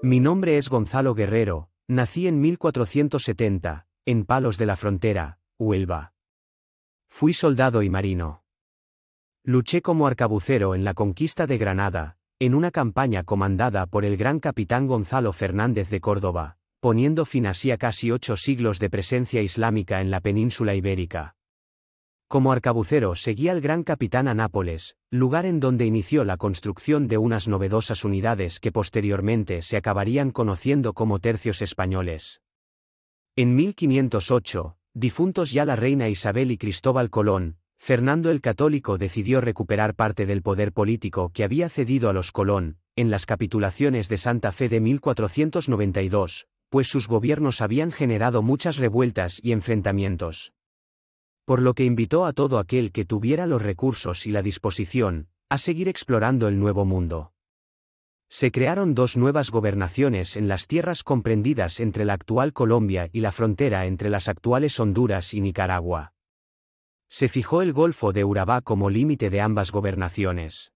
Mi nombre es Gonzalo Guerrero, nací en 1470, en Palos de la Frontera, Huelva. Fui soldado y marino. Luché como arcabucero en la conquista de Granada, en una campaña comandada por el gran capitán Gonzalo Fernández de Córdoba, poniendo fin así a casi ocho siglos de presencia islámica en la península ibérica. Como arcabucero seguía al gran capitán a Nápoles, lugar en donde inició la construcción de unas novedosas unidades que posteriormente se acabarían conociendo como tercios españoles. En 1508, difuntos ya la reina Isabel y Cristóbal Colón, Fernando el Católico decidió recuperar parte del poder político que había cedido a los Colón, en las capitulaciones de Santa Fe de 1492, pues sus gobiernos habían generado muchas revueltas y enfrentamientos por lo que invitó a todo aquel que tuviera los recursos y la disposición, a seguir explorando el nuevo mundo. Se crearon dos nuevas gobernaciones en las tierras comprendidas entre la actual Colombia y la frontera entre las actuales Honduras y Nicaragua. Se fijó el Golfo de Urabá como límite de ambas gobernaciones.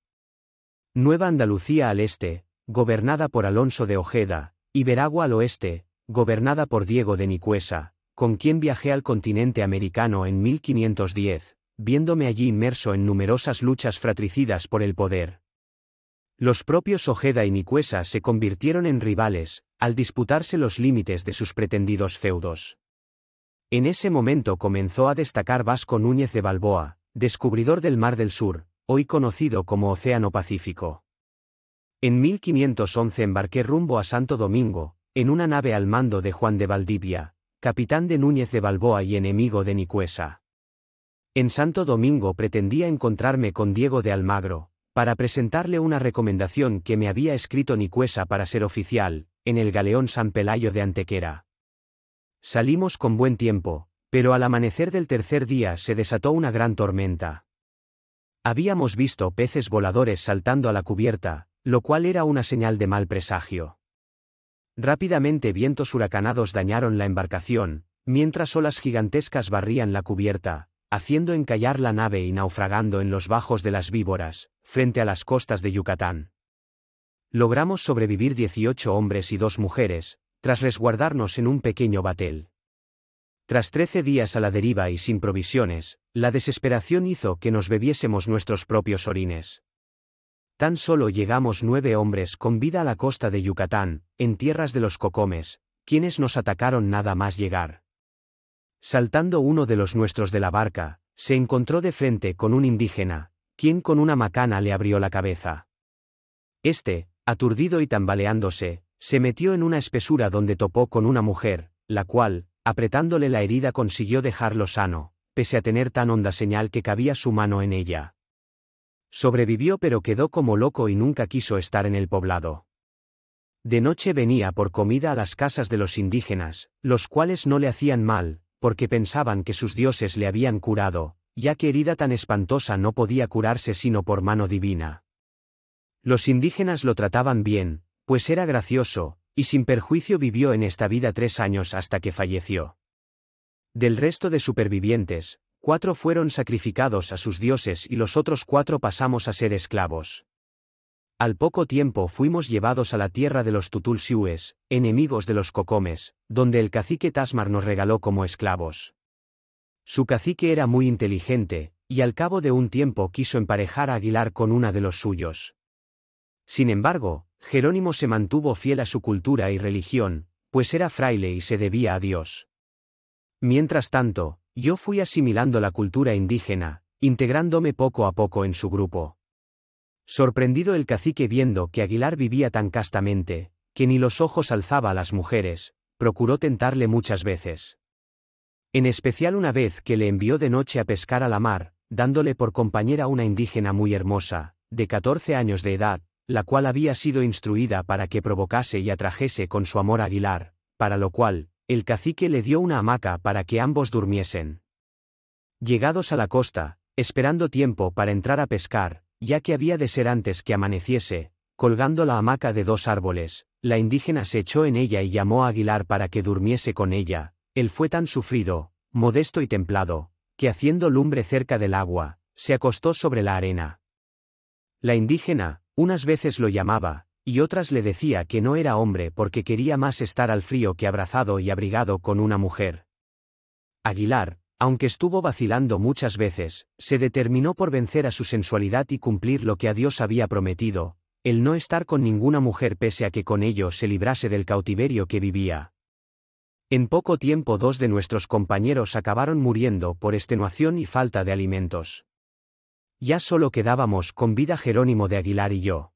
Nueva Andalucía al este, gobernada por Alonso de Ojeda, y Veragua al oeste, gobernada por Diego de Nicuesa, con quien viajé al continente americano en 1510, viéndome allí inmerso en numerosas luchas fratricidas por el poder. Los propios Ojeda y Nicuesa se convirtieron en rivales, al disputarse los límites de sus pretendidos feudos. En ese momento comenzó a destacar Vasco Núñez de Balboa, descubridor del Mar del Sur, hoy conocido como Océano Pacífico. En 1511 embarqué rumbo a Santo Domingo, en una nave al mando de Juan de Valdivia, capitán de Núñez de Balboa y enemigo de Nicuesa. En Santo Domingo pretendía encontrarme con Diego de Almagro, para presentarle una recomendación que me había escrito Nicuesa para ser oficial, en el galeón San Pelayo de Antequera. Salimos con buen tiempo, pero al amanecer del tercer día se desató una gran tormenta. Habíamos visto peces voladores saltando a la cubierta, lo cual era una señal de mal presagio. Rápidamente vientos huracanados dañaron la embarcación, mientras olas gigantescas barrían la cubierta, haciendo encallar la nave y naufragando en los bajos de las víboras, frente a las costas de Yucatán. Logramos sobrevivir 18 hombres y dos mujeres, tras resguardarnos en un pequeño batel. Tras 13 días a la deriva y sin provisiones, la desesperación hizo que nos bebiésemos nuestros propios orines. Tan solo llegamos nueve hombres con vida a la costa de Yucatán, en tierras de los Cocomes, quienes nos atacaron nada más llegar. Saltando uno de los nuestros de la barca, se encontró de frente con un indígena, quien con una macana le abrió la cabeza. Este, aturdido y tambaleándose, se metió en una espesura donde topó con una mujer, la cual, apretándole la herida consiguió dejarlo sano, pese a tener tan honda señal que cabía su mano en ella. Sobrevivió pero quedó como loco y nunca quiso estar en el poblado. De noche venía por comida a las casas de los indígenas, los cuales no le hacían mal, porque pensaban que sus dioses le habían curado, ya que herida tan espantosa no podía curarse sino por mano divina. Los indígenas lo trataban bien, pues era gracioso, y sin perjuicio vivió en esta vida tres años hasta que falleció. Del resto de supervivientes, cuatro fueron sacrificados a sus dioses y los otros cuatro pasamos a ser esclavos. Al poco tiempo fuimos llevados a la tierra de los Tutulsiúes, enemigos de los Cocomes, donde el cacique Tasmar nos regaló como esclavos. Su cacique era muy inteligente, y al cabo de un tiempo quiso emparejar a Aguilar con una de los suyos. Sin embargo, Jerónimo se mantuvo fiel a su cultura y religión, pues era fraile y se debía a Dios. Mientras tanto, yo fui asimilando la cultura indígena, integrándome poco a poco en su grupo. Sorprendido el cacique viendo que Aguilar vivía tan castamente, que ni los ojos alzaba a las mujeres, procuró tentarle muchas veces. En especial una vez que le envió de noche a pescar a la mar, dándole por compañera una indígena muy hermosa, de 14 años de edad, la cual había sido instruida para que provocase y atrajese con su amor a Aguilar, para lo cual, el cacique le dio una hamaca para que ambos durmiesen. Llegados a la costa, esperando tiempo para entrar a pescar, ya que había de ser antes que amaneciese, colgando la hamaca de dos árboles, la indígena se echó en ella y llamó a Aguilar para que durmiese con ella, él fue tan sufrido, modesto y templado, que haciendo lumbre cerca del agua, se acostó sobre la arena. La indígena, unas veces lo llamaba, y otras le decía que no era hombre porque quería más estar al frío que abrazado y abrigado con una mujer. Aguilar, aunque estuvo vacilando muchas veces, se determinó por vencer a su sensualidad y cumplir lo que a Dios había prometido, el no estar con ninguna mujer pese a que con ello se librase del cautiverio que vivía. En poco tiempo dos de nuestros compañeros acabaron muriendo por extenuación y falta de alimentos. Ya solo quedábamos con vida Jerónimo de Aguilar y yo.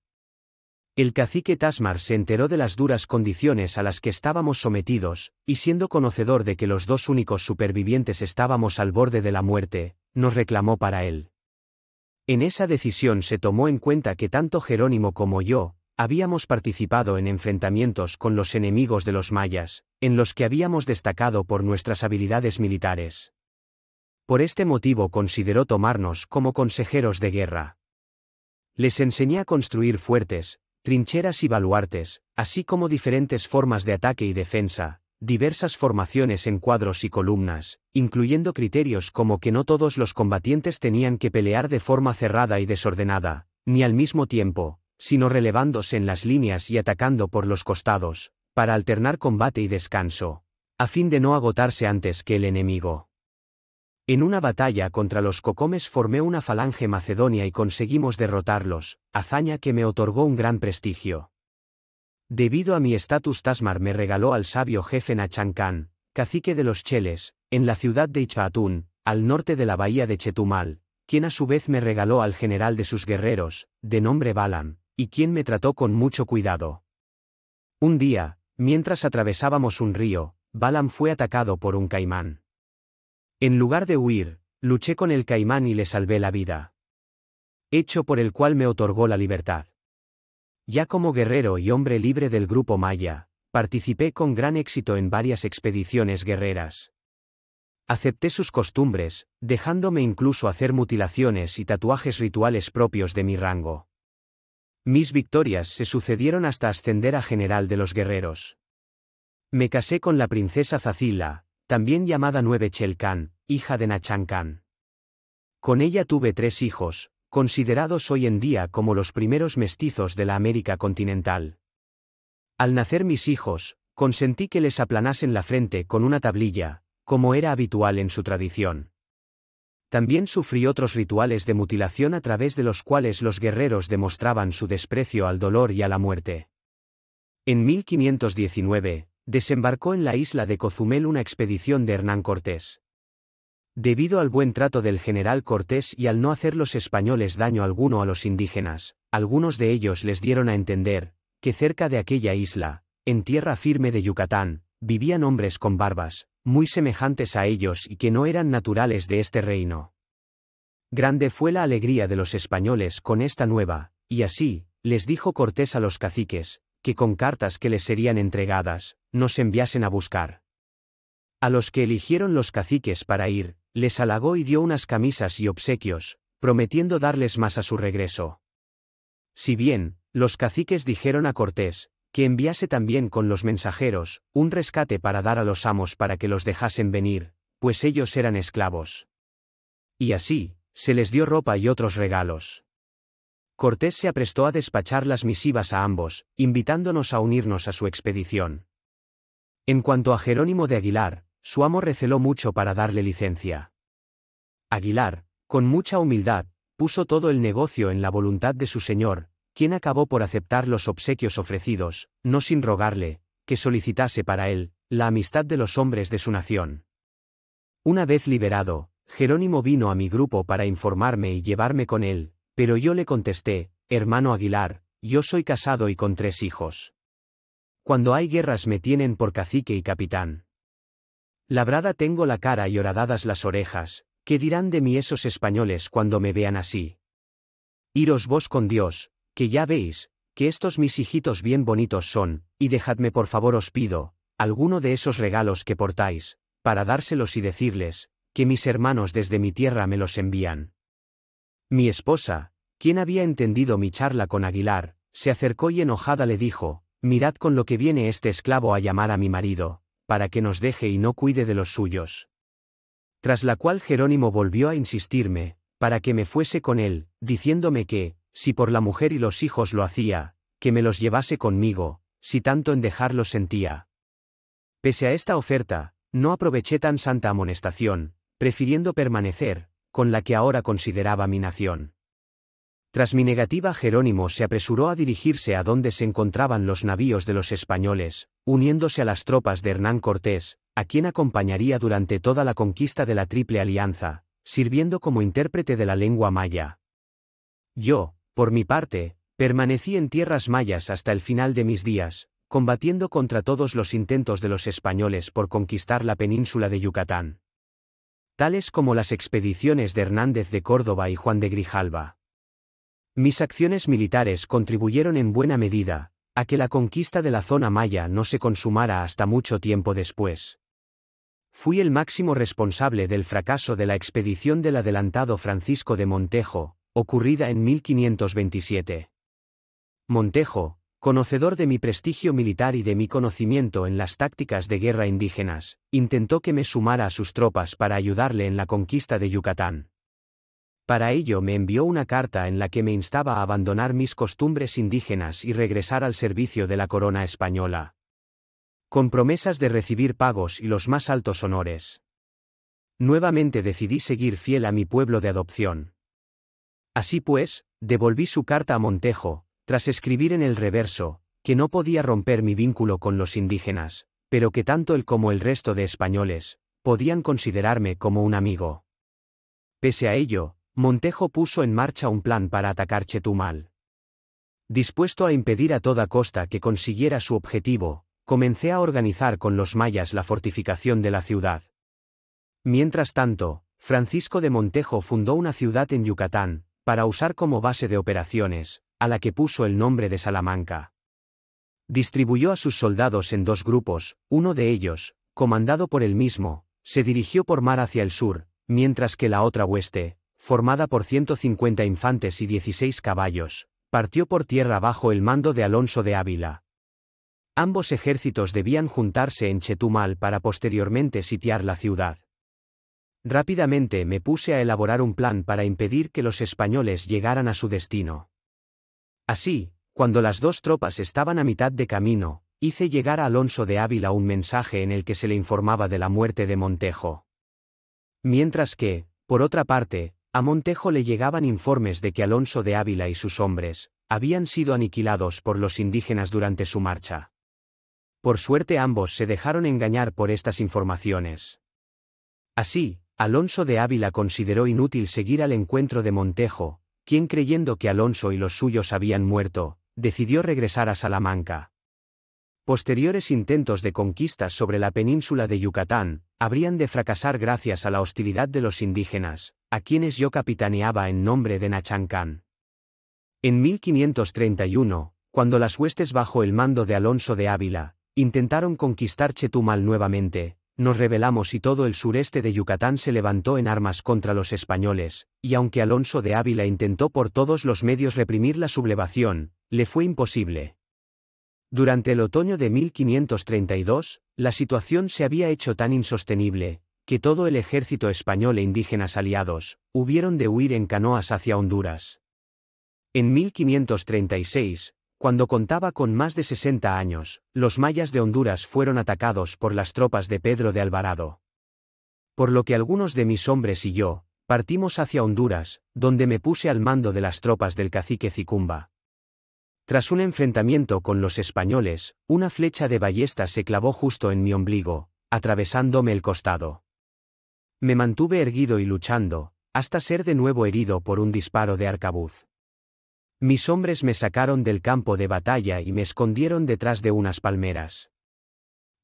El cacique Tasmar se enteró de las duras condiciones a las que estábamos sometidos, y siendo conocedor de que los dos únicos supervivientes estábamos al borde de la muerte, nos reclamó para él. En esa decisión se tomó en cuenta que tanto Jerónimo como yo, habíamos participado en enfrentamientos con los enemigos de los mayas, en los que habíamos destacado por nuestras habilidades militares. Por este motivo consideró tomarnos como consejeros de guerra. Les enseñé a construir fuertes, trincheras y baluartes, así como diferentes formas de ataque y defensa, diversas formaciones en cuadros y columnas, incluyendo criterios como que no todos los combatientes tenían que pelear de forma cerrada y desordenada, ni al mismo tiempo, sino relevándose en las líneas y atacando por los costados, para alternar combate y descanso, a fin de no agotarse antes que el enemigo. En una batalla contra los cocomes formé una falange macedonia y conseguimos derrotarlos, hazaña que me otorgó un gran prestigio. Debido a mi estatus Tasmar me regaló al sabio jefe Nachancán, cacique de los Cheles, en la ciudad de Ichaatún, al norte de la bahía de Chetumal, quien a su vez me regaló al general de sus guerreros, de nombre Balam, y quien me trató con mucho cuidado. Un día, mientras atravesábamos un río, Balam fue atacado por un caimán. En lugar de huir, luché con el caimán y le salvé la vida. Hecho por el cual me otorgó la libertad. Ya como guerrero y hombre libre del grupo Maya, participé con gran éxito en varias expediciones guerreras. Acepté sus costumbres, dejándome incluso hacer mutilaciones y tatuajes rituales propios de mi rango. Mis victorias se sucedieron hasta ascender a general de los guerreros. Me casé con la princesa Zacila, también llamada Nueve Chel hija de Nachan Con ella tuve tres hijos, considerados hoy en día como los primeros mestizos de la América continental. Al nacer mis hijos, consentí que les aplanasen la frente con una tablilla, como era habitual en su tradición. También sufrí otros rituales de mutilación a través de los cuales los guerreros demostraban su desprecio al dolor y a la muerte. En 1519, desembarcó en la isla de Cozumel una expedición de Hernán Cortés. Debido al buen trato del general Cortés y al no hacer los españoles daño alguno a los indígenas, algunos de ellos les dieron a entender, que cerca de aquella isla, en tierra firme de Yucatán, vivían hombres con barbas, muy semejantes a ellos y que no eran naturales de este reino. Grande fue la alegría de los españoles con esta nueva, y así, les dijo Cortés a los caciques, que con cartas que les serían entregadas, nos enviasen a buscar. A los que eligieron los caciques para ir, les halagó y dio unas camisas y obsequios, prometiendo darles más a su regreso. Si bien, los caciques dijeron a Cortés, que enviase también con los mensajeros, un rescate para dar a los amos para que los dejasen venir, pues ellos eran esclavos. Y así, se les dio ropa y otros regalos. Cortés se aprestó a despachar las misivas a ambos, invitándonos a unirnos a su expedición. En cuanto a Jerónimo de Aguilar, su amo receló mucho para darle licencia. Aguilar, con mucha humildad, puso todo el negocio en la voluntad de su señor, quien acabó por aceptar los obsequios ofrecidos, no sin rogarle, que solicitase para él, la amistad de los hombres de su nación. Una vez liberado, Jerónimo vino a mi grupo para informarme y llevarme con él, pero yo le contesté, hermano Aguilar, yo soy casado y con tres hijos. Cuando hay guerras me tienen por cacique y capitán. Labrada tengo la cara y horadadas las orejas, ¿qué dirán de mí esos españoles cuando me vean así? Iros vos con Dios, que ya veis, que estos mis hijitos bien bonitos son, y dejadme por favor os pido, alguno de esos regalos que portáis, para dárselos y decirles, que mis hermanos desde mi tierra me los envían. Mi esposa, quien había entendido mi charla con Aguilar, se acercó y enojada le dijo, Mirad con lo que viene este esclavo a llamar a mi marido, para que nos deje y no cuide de los suyos. Tras la cual Jerónimo volvió a insistirme, para que me fuese con él, diciéndome que, si por la mujer y los hijos lo hacía, que me los llevase conmigo, si tanto en dejarlos sentía. Pese a esta oferta, no aproveché tan santa amonestación, prefiriendo permanecer, con la que ahora consideraba mi nación. Tras mi negativa Jerónimo se apresuró a dirigirse a donde se encontraban los navíos de los españoles, uniéndose a las tropas de Hernán Cortés, a quien acompañaría durante toda la conquista de la Triple Alianza, sirviendo como intérprete de la lengua maya. Yo, por mi parte, permanecí en tierras mayas hasta el final de mis días, combatiendo contra todos los intentos de los españoles por conquistar la península de Yucatán tales como las expediciones de Hernández de Córdoba y Juan de Grijalva. Mis acciones militares contribuyeron en buena medida a que la conquista de la zona maya no se consumara hasta mucho tiempo después. Fui el máximo responsable del fracaso de la expedición del adelantado Francisco de Montejo, ocurrida en 1527. Montejo, conocedor de mi prestigio militar y de mi conocimiento en las tácticas de guerra indígenas, intentó que me sumara a sus tropas para ayudarle en la conquista de Yucatán. Para ello me envió una carta en la que me instaba a abandonar mis costumbres indígenas y regresar al servicio de la corona española. Con promesas de recibir pagos y los más altos honores. Nuevamente decidí seguir fiel a mi pueblo de adopción. Así pues, devolví su carta a Montejo, tras escribir en el reverso, que no podía romper mi vínculo con los indígenas, pero que tanto él como el resto de españoles, podían considerarme como un amigo. Pese a ello, Montejo puso en marcha un plan para atacar Chetumal. Dispuesto a impedir a toda costa que consiguiera su objetivo, comencé a organizar con los mayas la fortificación de la ciudad. Mientras tanto, Francisco de Montejo fundó una ciudad en Yucatán, para usar como base de operaciones, a la que puso el nombre de Salamanca. Distribuyó a sus soldados en dos grupos, uno de ellos, comandado por él mismo, se dirigió por mar hacia el sur, mientras que la otra hueste, formada por 150 infantes y 16 caballos, partió por tierra bajo el mando de Alonso de Ávila. Ambos ejércitos debían juntarse en Chetumal para posteriormente sitiar la ciudad. Rápidamente me puse a elaborar un plan para impedir que los españoles llegaran a su destino. Así, cuando las dos tropas estaban a mitad de camino, hice llegar a Alonso de Ávila un mensaje en el que se le informaba de la muerte de Montejo. Mientras que, por otra parte, a Montejo le llegaban informes de que Alonso de Ávila y sus hombres, habían sido aniquilados por los indígenas durante su marcha. Por suerte ambos se dejaron engañar por estas informaciones. Así, Alonso de Ávila consideró inútil seguir al encuentro de Montejo, quien creyendo que Alonso y los suyos habían muerto, decidió regresar a Salamanca. Posteriores intentos de conquistas sobre la península de Yucatán, habrían de fracasar gracias a la hostilidad de los indígenas, a quienes yo capitaneaba en nombre de Nachancán. En 1531, cuando las huestes bajo el mando de Alonso de Ávila, intentaron conquistar Chetumal nuevamente, nos revelamos y todo el sureste de Yucatán se levantó en armas contra los españoles, y aunque Alonso de Ávila intentó por todos los medios reprimir la sublevación, le fue imposible. Durante el otoño de 1532, la situación se había hecho tan insostenible, que todo el ejército español e indígenas aliados, hubieron de huir en canoas hacia Honduras. En 1536, cuando contaba con más de 60 años, los mayas de Honduras fueron atacados por las tropas de Pedro de Alvarado. Por lo que algunos de mis hombres y yo, partimos hacia Honduras, donde me puse al mando de las tropas del cacique Cicumba. Tras un enfrentamiento con los españoles, una flecha de ballesta se clavó justo en mi ombligo, atravesándome el costado. Me mantuve erguido y luchando, hasta ser de nuevo herido por un disparo de arcabuz. Mis hombres me sacaron del campo de batalla y me escondieron detrás de unas palmeras.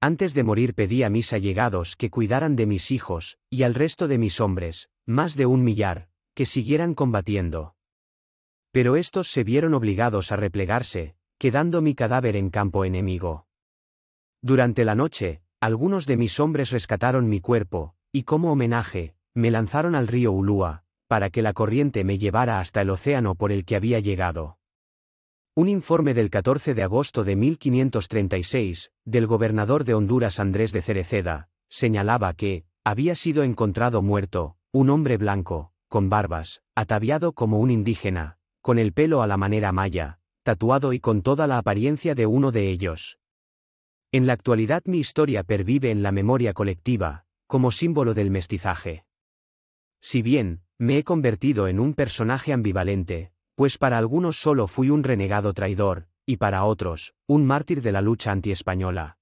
Antes de morir pedí a mis allegados que cuidaran de mis hijos, y al resto de mis hombres, más de un millar, que siguieran combatiendo. Pero estos se vieron obligados a replegarse, quedando mi cadáver en campo enemigo. Durante la noche, algunos de mis hombres rescataron mi cuerpo, y como homenaje, me lanzaron al río Ulúa, para que la corriente me llevara hasta el océano por el que había llegado. Un informe del 14 de agosto de 1536, del gobernador de Honduras Andrés de Cereceda, señalaba que, había sido encontrado muerto, un hombre blanco, con barbas, ataviado como un indígena, con el pelo a la manera maya, tatuado y con toda la apariencia de uno de ellos. En la actualidad mi historia pervive en la memoria colectiva, como símbolo del mestizaje. Si bien, me he convertido en un personaje ambivalente, pues para algunos solo fui un renegado traidor, y para otros, un mártir de la lucha antiespañola.